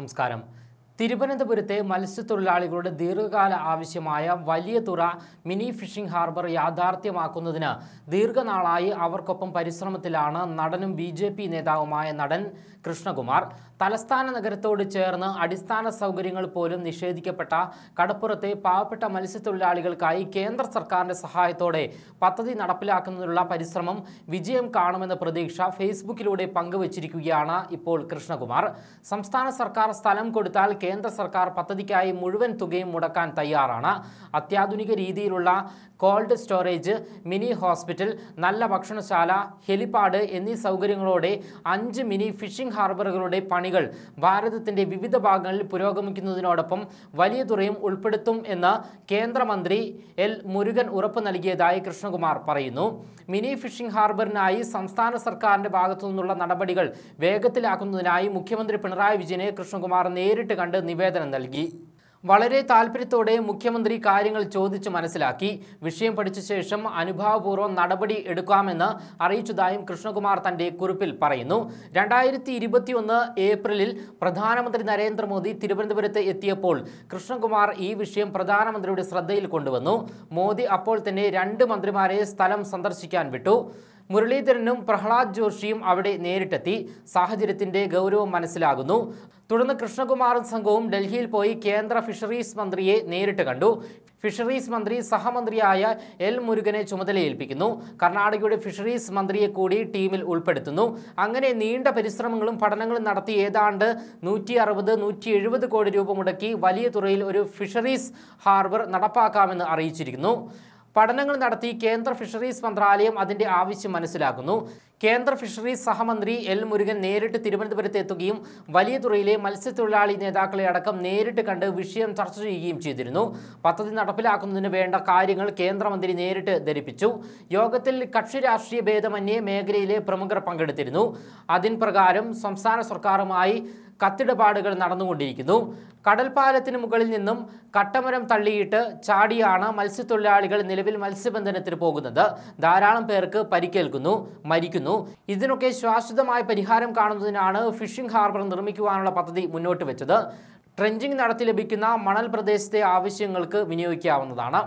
നമസ്കാരം തിരുവനന്തപുരത്തെ മത്സ്യത്തൊഴിലാളികളുടെ ദീർഘകാല ആവശ്യമായ വലിയ തുറ മിനി ഫിഷിംഗ് ഹാർബർ യാഥാർത്ഥ്യമാക്കുന്നതിന് ദീർഘനാളായി അവർക്കൊപ്പം പരിശ്രമത്തിലാണ് നടനും ബി ജെ പി നേതാവുമായ നടൻ കൃഷ്ണകുമാർ തലസ്ഥാന നഗരത്തോട് ചേർന്ന് അടിസ്ഥാന സൗകര്യങ്ങൾ പോലും നിഷേധിക്കപ്പെട്ട കടപ്പുറത്തെ പാവപ്പെട്ട മത്സ്യത്തൊഴിലാളികൾക്കായി കേന്ദ്ര സർക്കാരിൻ്റെ സഹായത്തോടെ പദ്ധതി നടപ്പിലാക്കുന്നതിനുള്ള പരിശ്രമം വിജയം കാണുമെന്ന പ്രതീക്ഷ ഫേസ്ബുക്കിലൂടെ പങ്കുവച്ചിരിക്കുകയാണ് ഇപ്പോൾ കൃഷ്ണകുമാർ സംസ്ഥാന സർക്കാർ സ്ഥലം കൊടുത്താൽ കേന്ദ്ര സർക്കാർ പദ്ധതിക്കായി മുഴുവൻ തുകയും മുടക്കാൻ തയ്യാറാണ് അത്യാധുനിക രീതിയിലുള്ള കോൾഡ് സ്റ്റോറേജ് മിനി ഹോസ്പിറ്റൽ നല്ല ഭക്ഷണശാല ഹെലിപാഡ് എന്നീ സൗകര്യങ്ങളോടെ അഞ്ച് മിനി ഫിഷിംഗ് ഹാർബറുകളുടെ പണികൾ ഭാരതത്തിൻ്റെ വിവിധ ഭാഗങ്ങളിൽ പുരോഗമിക്കുന്നതിനോടൊപ്പം വലിയ തുറയും ഉൾപ്പെടുത്തും എന്ന് കേന്ദ്രമന്ത്രി എൽ മുരുകൻ ഉറപ്പ് നൽകിയതായി കൃഷ്ണകുമാർ പറയുന്നു മിനി ഫിഷിംഗ് ഹാർബറിനായി സംസ്ഥാന സർക്കാരിൻ്റെ ഭാഗത്തു നിന്നുള്ള നടപടികൾ വേഗത്തിലാക്കുന്നതിനായി മുഖ്യമന്ത്രി പിണറായി വിജയനെ കൃഷ്ണകുമാർ നേരിട്ട് കണ്ട് കണ്ട് നിവേദനം നൽകി വളരെ താല്പര്യത്തോടെ മുഖ്യമന്ത്രി കാര്യങ്ങൾ ചോദിച്ചു മനസ്സിലാക്കി വിഷയം പഠിച്ച ശേഷം അനുഭാവപൂർവ്വം നടപടി എടുക്കാമെന്ന് അറിയിച്ചതായും കൃഷ്ണകുമാർ തന്റെ കുറിപ്പിൽ പറയുന്നു രണ്ടായിരത്തി ഇരുപത്തിയൊന്ന് ഏപ്രിലിൽ പ്രധാനമന്ത്രി നരേന്ദ്രമോദി തിരുവനന്തപുരത്ത് എത്തിയപ്പോൾ കൃഷ്ണകുമാർ ഈ വിഷയം പ്രധാനമന്ത്രിയുടെ ശ്രദ്ധയിൽ കൊണ്ടുവന്നു മോദി അപ്പോൾ തന്നെ രണ്ട് മന്ത്രിമാരെ സ്ഥലം സന്ദർശിക്കാൻ വിട്ടു മുരളീധരനും പ്രഹ്ലാദ് ജോഷിയും അവിടെ നേരിട്ടെത്തി സാഹചര്യത്തിന്റെ ഗൗരവം മനസ്സിലാകുന്നു തുടർന്ന് കൃഷ്ണകുമാറും സംഘവും ഡൽഹിയിൽ പോയി കേന്ദ്ര ഫിഷറീസ് മന്ത്രിയെ നേരിട്ട് കണ്ടു ഫിഷറീസ് മന്ത്രി സഹമന്ത്രിയായ എൽ മുരുകനെ ചുമതലയേൽപ്പിക്കുന്നു കർണാടകയുടെ ഫിഷറീസ് മന്ത്രിയെ കൂടി ടീമിൽ ഉൾപ്പെടുത്തുന്നു അങ്ങനെ നീണ്ട പരിശ്രമങ്ങളും പഠനങ്ങളും നടത്തി ഏതാണ്ട് നൂറ്റി അറുപത് നൂറ്റി എഴുപത് കോടി രൂപ മുടക്കി വലിയ തുറയിൽ ഒരു ഫിഷറീസ് ഹാർബർ നടപ്പാക്കാമെന്ന് അറിയിച്ചിരിക്കുന്നു പഠനങ്ങൾ നടത്തി കേന്ദ്ര ഫിഷറീസ് മന്ത്രാലയം അതിന്റെ ആവശ്യം മനസ്സിലാക്കുന്നു കേന്ദ്ര ഫിഷറീസ് സഹമന്ത്രി എൽ മുരുകൻ നേരിട്ട് തിരുവനന്തപുരത്ത് എത്തുകയും വലിയ തുറയിലെ മത്സ്യത്തൊഴിലാളി നേതാക്കളെ അടക്കം നേരിട്ട് കണ്ട് വിഷയം ചർച്ച ചെയ്യുകയും ചെയ്തിരുന്നു പദ്ധതി നടപ്പിലാക്കുന്നതിന് വേണ്ട കാര്യങ്ങൾ കേന്ദ്രമന്ത്രി നേരിട്ട് ധരിപ്പിച്ചു യോഗത്തിൽ കക്ഷി രാഷ്ട്രീയ ഭേദമന്യേ മേഖലയിലെ പ്രമുഖർ പങ്കെടുത്തിരുന്നു അതിന് പ്രകാരം സംസ്ഥാന സർക്കാരുമായി കത്തിടപാടുകൾ നടന്നുകൊണ്ടിരിക്കുന്നു കടൽപ്പാലത്തിന് മുകളിൽ നിന്നും കട്ടമരം തള്ളിയിട്ട് ചാടിയാണ് മത്സ്യത്തൊഴിലാളികൾ നിലവിൽ മത്സ്യബന്ധനത്തിന് പോകുന്നത് ധാരാളം പേർക്ക് പരിക്കേൽക്കുന്നു മരിക്കുന്നു വരുന്നു ഇതിനൊക്കെ ശാശ്വതമായ പരിഹാരം കാണുന്നതിനാണ് ഫിഷിംഗ് ഹാർബർ നിർമ്മിക്കുവാനുള്ള പദ്ധതി മുന്നോട്ട് വെച്ചത് ട്രെഞ്ചിങ് നടത്തി ലഭിക്കുന്ന മണൽ പ്രദേശത്തെ ആവശ്യങ്ങൾക്ക് വിനിയോഗിക്കാവുന്നതാണ്